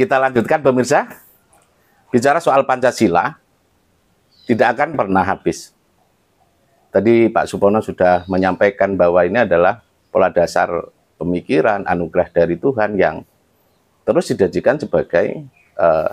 Kita lanjutkan pemirsa. Bicara soal Pancasila, tidak akan pernah habis. Tadi Pak Supono sudah menyampaikan bahwa ini adalah pola dasar pemikiran anugerah dari Tuhan yang terus dijadikan sebagai eh,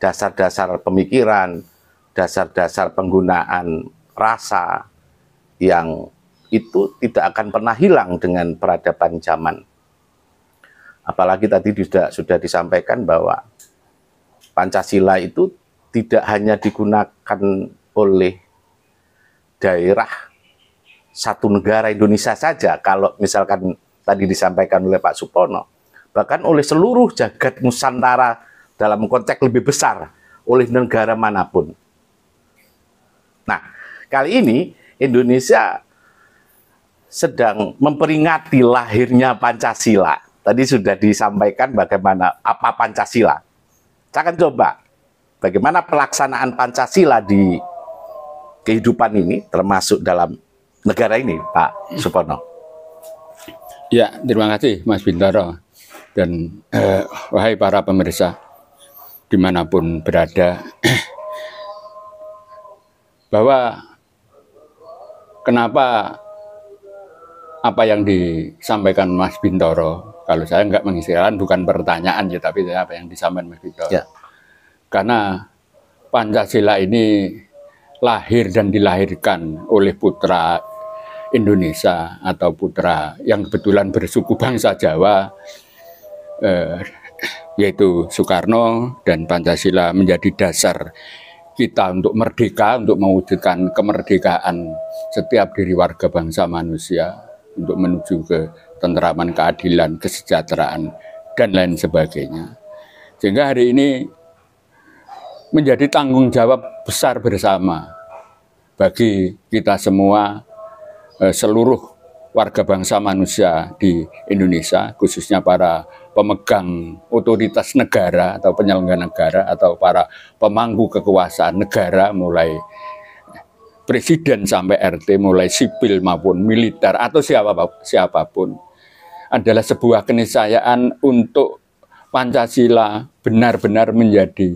dasar-dasar eh, pemikiran, dasar-dasar penggunaan rasa yang itu tidak akan pernah hilang dengan peradaban zaman. Apalagi tadi sudah sudah disampaikan bahwa Pancasila itu tidak hanya digunakan oleh daerah satu negara Indonesia saja kalau misalkan tadi disampaikan oleh Pak Supono bahkan oleh seluruh jagat Nusantara dalam konteks lebih besar oleh negara manapun. Nah, kali ini Indonesia sedang memperingati lahirnya Pancasila Tadi sudah disampaikan bagaimana apa Pancasila. Saya akan coba bagaimana pelaksanaan Pancasila di kehidupan ini termasuk dalam negara ini, Pak Supono. Ya, terima kasih Mas Bintaro dan eh, wahai para pemirsa dimanapun berada bahwa kenapa apa yang disampaikan Mas Bintoro kalau saya nggak mengistilahkan bukan pertanyaan ya, tapi apa yang disampaikan Mas Vito. Ya. Karena Pancasila ini lahir dan dilahirkan oleh putra Indonesia atau putra yang kebetulan bersuku bangsa Jawa, eh, yaitu Soekarno dan Pancasila menjadi dasar kita untuk merdeka, untuk mewujudkan kemerdekaan setiap diri warga bangsa manusia untuk menuju ke tenteraman keadilan, kesejahteraan, dan lain sebagainya. Sehingga hari ini menjadi tanggung jawab besar bersama bagi kita semua, eh, seluruh warga bangsa manusia di Indonesia, khususnya para pemegang otoritas negara atau penyelenggara negara atau para pemangku kekuasaan negara mulai presiden sampai RT mulai sipil maupun militer atau siapa siapapun adalah sebuah keniscayaan untuk Pancasila benar-benar menjadi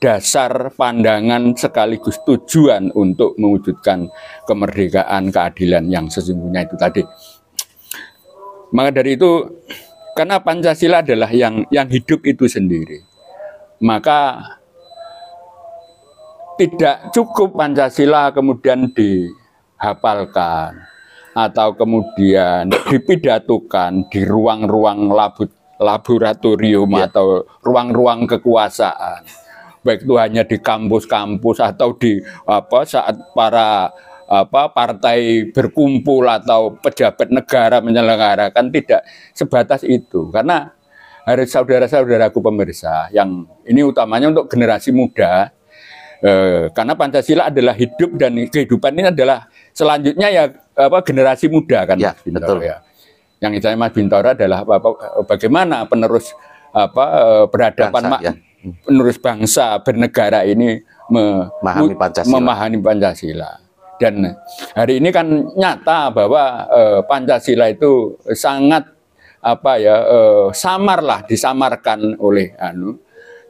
dasar pandangan sekaligus tujuan untuk mewujudkan kemerdekaan keadilan yang sesungguhnya itu tadi. Maka dari itu karena Pancasila adalah yang yang hidup itu sendiri. Maka tidak cukup Pancasila kemudian dihafalkan atau kemudian dipidatukan di ruang-ruang laboratorium yeah. atau ruang-ruang kekuasaan baik itu hanya di kampus-kampus atau di apa saat para apa partai berkumpul atau pejabat negara menyelenggarakan tidak sebatas itu karena harus saudara-saudaraku pemirsa yang ini utamanya untuk generasi muda Eh, karena Pancasila adalah hidup dan kehidupan ini adalah selanjutnya ya apa generasi muda kan. Ya, Mas Bintoro, betul. Ya. Yang saya Mas Bintoro adalah apa, apa, eh, bagaimana penerus apa berhadapan eh, bangsa, ya. penerus bangsa bernegara ini memahami Pancasila. Memahami Pancasila. Dan hari ini kan nyata bahwa e, Pancasila itu sangat apa ya e, samarlah disamarkan oleh anu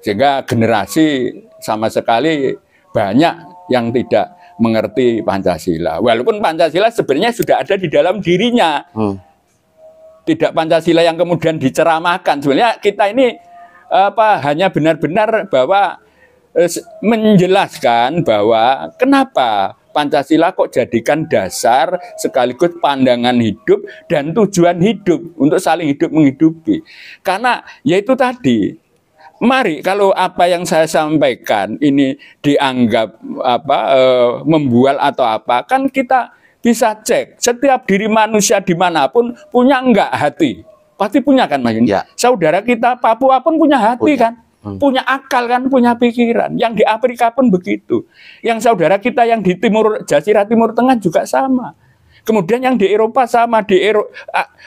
sehingga generasi sama sekali banyak yang tidak mengerti Pancasila. Walaupun Pancasila sebenarnya sudah ada di dalam dirinya. Hmm. Tidak Pancasila yang kemudian diceramahkan. Sebenarnya kita ini apa hanya benar-benar bahwa eh, menjelaskan bahwa kenapa Pancasila kok jadikan dasar sekaligus pandangan hidup dan tujuan hidup untuk saling hidup menghidupi. Karena yaitu tadi Mari kalau apa yang saya sampaikan ini dianggap apa e, membual atau apa kan kita bisa cek setiap diri manusia dimanapun punya enggak hati pasti punya kan Mas ya. saudara kita Papua pun punya hati punya. kan hmm. punya akal kan punya pikiran yang di Afrika pun begitu yang saudara kita yang di timur Jazirah Timur Tengah juga sama kemudian yang di Eropa sama di Eropa,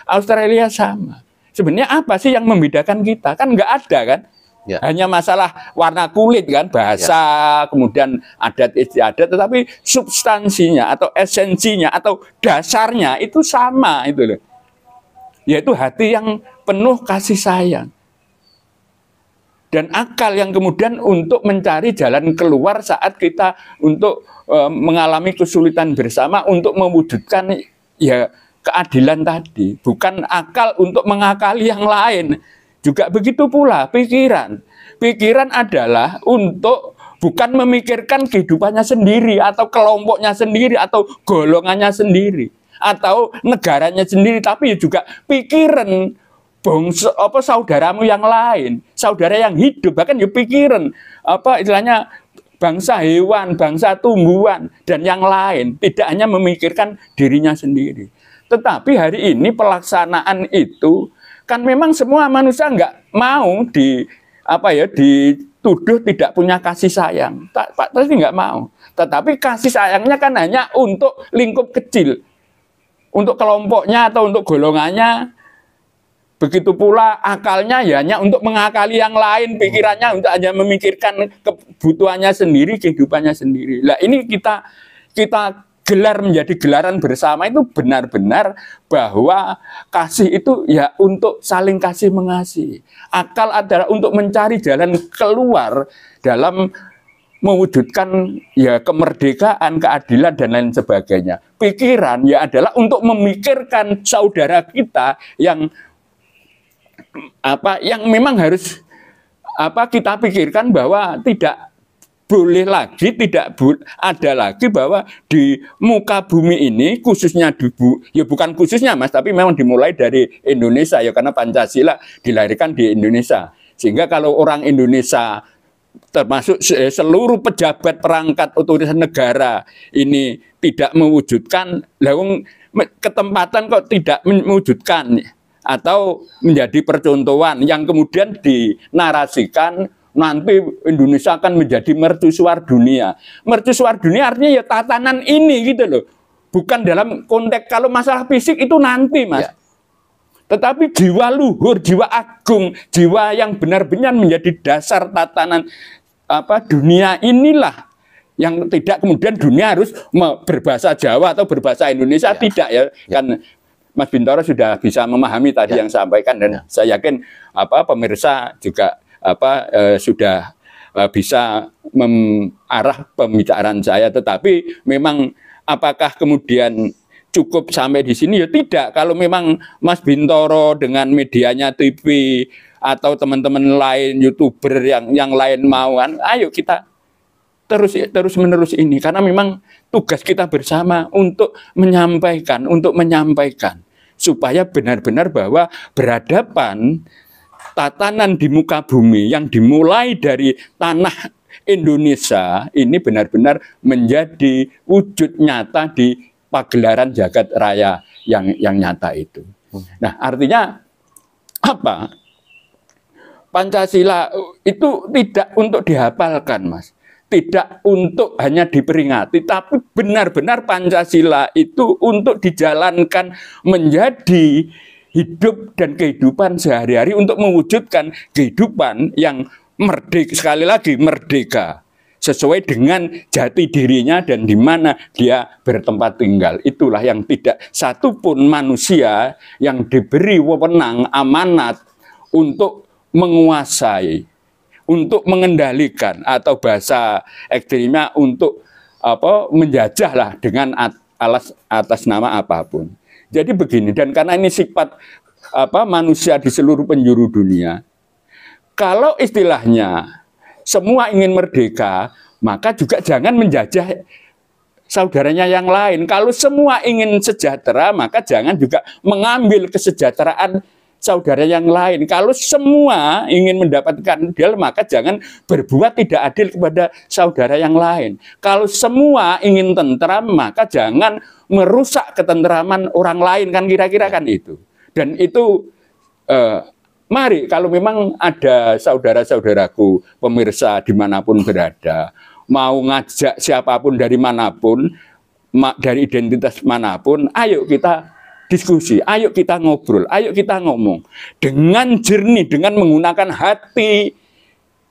Australia sama sebenarnya apa sih yang membedakan kita kan enggak ada kan Ya. Hanya masalah warna kulit kan, bahasa, ya. kemudian adat istiadat, tetapi substansinya atau esensinya atau dasarnya itu sama itu loh. Yaitu hati yang penuh kasih sayang. Dan akal yang kemudian untuk mencari jalan keluar saat kita untuk e, mengalami kesulitan bersama untuk mewujudkan ya keadilan tadi, bukan akal untuk mengakali yang lain. Juga begitu pula pikiran. Pikiran adalah untuk bukan memikirkan kehidupannya sendiri atau kelompoknya sendiri atau golongannya sendiri atau negaranya sendiri tapi juga pikiran bangsa apa saudaramu yang lain, saudara yang hidup bahkan ya pikiran apa istilahnya bangsa hewan, bangsa tumbuhan dan yang lain, tidak hanya memikirkan dirinya sendiri. Tetapi hari ini pelaksanaan itu kan memang semua manusia nggak mau di apa ya dituduh tidak punya kasih sayang tak pak pasti nggak mau tetapi kasih sayangnya kan hanya untuk lingkup kecil untuk kelompoknya atau untuk golongannya begitu pula akalnya ya hanya untuk mengakali yang lain pikirannya untuk hanya memikirkan kebutuhannya sendiri kehidupannya sendiri lah ini kita kita gelar menjadi gelaran bersama itu benar-benar bahwa kasih itu ya untuk saling kasih mengasihi. Akal adalah untuk mencari jalan keluar dalam mewujudkan ya kemerdekaan, keadilan dan lain sebagainya. Pikiran ya adalah untuk memikirkan saudara kita yang apa yang memang harus apa kita pikirkan bahwa tidak boleh lagi tidak ada lagi bahwa di muka bumi ini khususnya di bu, ya bukan khususnya Mas tapi memang dimulai dari Indonesia ya karena Pancasila dilahirkan di Indonesia. Sehingga kalau orang Indonesia termasuk seluruh pejabat perangkat otoritas negara ini tidak mewujudkan lalu ketempatan kok tidak mewujudkan atau menjadi percontohan yang kemudian dinarasikan Nanti Indonesia akan menjadi mercusuar dunia. Mercusuar dunia artinya ya tatanan ini gitu loh. Bukan dalam konteks kalau masalah fisik itu nanti, Mas. Ya. Tetapi jiwa luhur, jiwa agung, jiwa yang benar-benar menjadi dasar tatanan apa dunia inilah yang tidak kemudian dunia harus berbahasa Jawa atau berbahasa Indonesia ya. tidak ya, ya. kan Mas Bintoro sudah bisa memahami tadi ya. yang saya sampaikan dan ya. saya yakin apa pemirsa juga apa eh, sudah eh, bisa mengarah pembicaraan saya tetapi memang apakah kemudian cukup sampai di sini ya tidak kalau memang Mas Bintoro dengan medianya TV atau teman-teman lain youtuber yang yang lain mau kan ayo kita terus terus menerus ini karena memang tugas kita bersama untuk menyampaikan untuk menyampaikan supaya benar-benar bahwa berhadapan tatanan di muka bumi yang dimulai dari tanah Indonesia ini benar-benar menjadi wujud nyata di pagelaran jagat raya yang yang nyata itu. Nah, artinya apa? Pancasila uh, itu tidak untuk dihafalkan, Mas. Tidak untuk hanya diperingati, tapi benar-benar Pancasila itu untuk dijalankan menjadi hidup dan kehidupan sehari-hari untuk mewujudkan kehidupan yang merdeka sekali lagi merdeka sesuai dengan jati dirinya dan di mana dia bertempat tinggal. Itulah yang tidak satupun manusia yang diberi wewenang amanat untuk menguasai, untuk mengendalikan atau bahasa ekstrimnya untuk apa menjajah lah dengan alas atas nama apapun. Jadi begini, dan karena ini sifat apa manusia di seluruh penjuru dunia, kalau istilahnya semua ingin merdeka, maka juga jangan menjajah saudaranya yang lain. Kalau semua ingin sejahtera, maka jangan juga mengambil kesejahteraan saudara yang lain. Kalau semua ingin mendapatkan adil, maka jangan berbuat tidak adil kepada saudara yang lain. Kalau semua ingin tentram, maka jangan merusak ketentraman orang lain kan kira-kira kan itu. Dan itu eh, mari kalau memang ada saudara-saudaraku pemirsa dimanapun berada mau ngajak siapapun dari manapun dari identitas manapun, ayo kita diskusi, ayo kita ngobrol, ayo kita ngomong dengan jernih, dengan menggunakan hati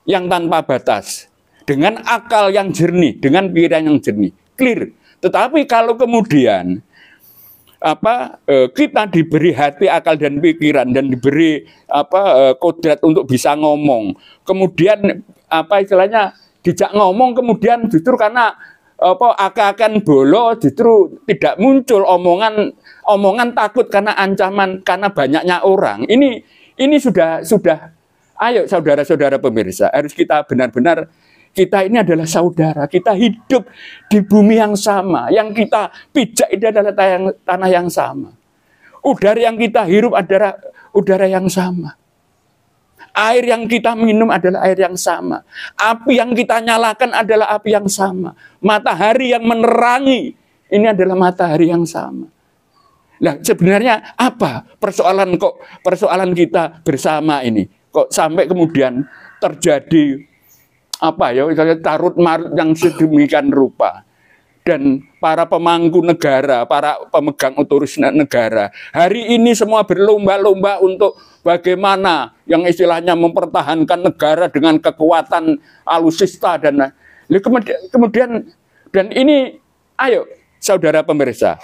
yang tanpa batas, dengan akal yang jernih, dengan pikiran yang jernih, clear. Tetapi kalau kemudian apa e, kita diberi hati, akal dan pikiran dan diberi apa e, kodrat untuk bisa ngomong, kemudian apa istilahnya dijak ngomong kemudian justru karena apa akan bolo justru tidak muncul omongan omongan takut karena ancaman karena banyaknya orang. Ini ini sudah sudah ayo saudara-saudara pemirsa harus kita benar-benar kita ini adalah saudara, kita hidup di bumi yang sama, yang kita pijak itu adalah tanah yang sama. Udara yang kita hirup adalah udara yang sama. Air yang kita minum adalah air yang sama. Api yang kita nyalakan adalah api yang sama. Matahari yang menerangi ini adalah matahari yang sama. Nah, sebenarnya apa persoalan kok persoalan kita bersama ini? Kok sampai kemudian terjadi apa ya misalnya tarut marut yang sedemikian rupa dan para pemangku negara, para pemegang otoritas negara. Hari ini semua berlomba-lomba untuk bagaimana yang istilahnya mempertahankan negara dengan kekuatan alusista dan kemudian dan ini ayo saudara pemirsa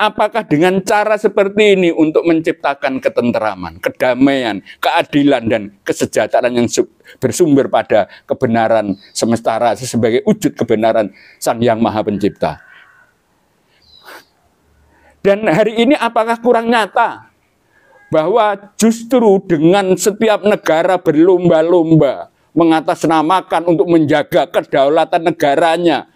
Apakah dengan cara seperti ini untuk menciptakan ketenteraman, kedamaian, keadilan, dan kesejahteraan yang bersumber pada kebenaran semesta rasa sebagai wujud kebenaran Sang Yang Maha Pencipta? Dan hari ini apakah kurang nyata bahwa justru dengan setiap negara berlomba-lomba mengatasnamakan untuk menjaga kedaulatan negaranya,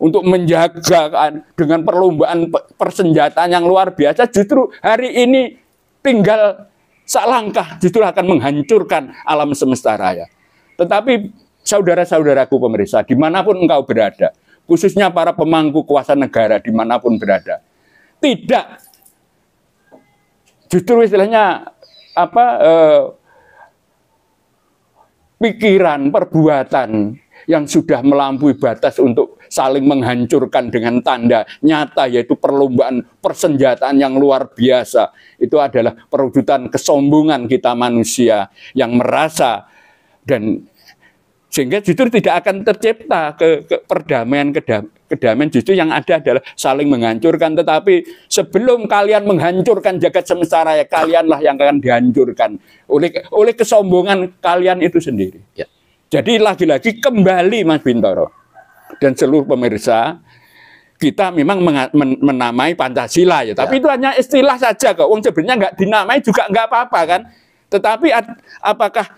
untuk menjaga kan, dengan perlombaan persenjataan yang luar biasa justru hari ini tinggal salangkah langkah justru akan menghancurkan alam semesta raya. Tetapi saudara-saudaraku pemirsa, dimanapun engkau berada, khususnya para pemangku kuasa negara dimanapun berada, tidak justru istilahnya apa eh, pikiran, perbuatan yang sudah melampaui batas untuk saling menghancurkan dengan tanda nyata yaitu perlombaan persenjataan yang luar biasa. Itu adalah perwujudan kesombongan kita manusia yang merasa dan sehingga justru tidak akan tercipta ke, ke perdamaian kedamaian justru yang ada adalah saling menghancurkan tetapi sebelum kalian menghancurkan jagat semesta raya kalianlah yang akan dihancurkan oleh oleh kesombongan kalian itu sendiri ya. Jadi lagi-lagi kembali Mas Bintoro dan seluruh pemirsa kita memang menamai Pancasila ya, tapi ya. itu hanya istilah saja kok. Wong sebenarnya nggak dinamai juga nggak apa-apa kan. Tetapi apakah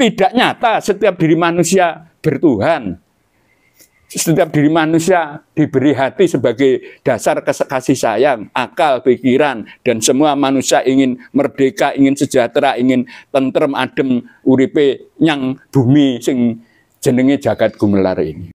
tidak nyata setiap diri manusia bertuhan? setiap diri manusia diberi hati sebagai dasar kasih sayang, akal, pikiran, dan semua manusia ingin merdeka, ingin sejahtera, ingin tentrem, adem, uripe, nyang, bumi, sing jenenge jagat gumelar ini.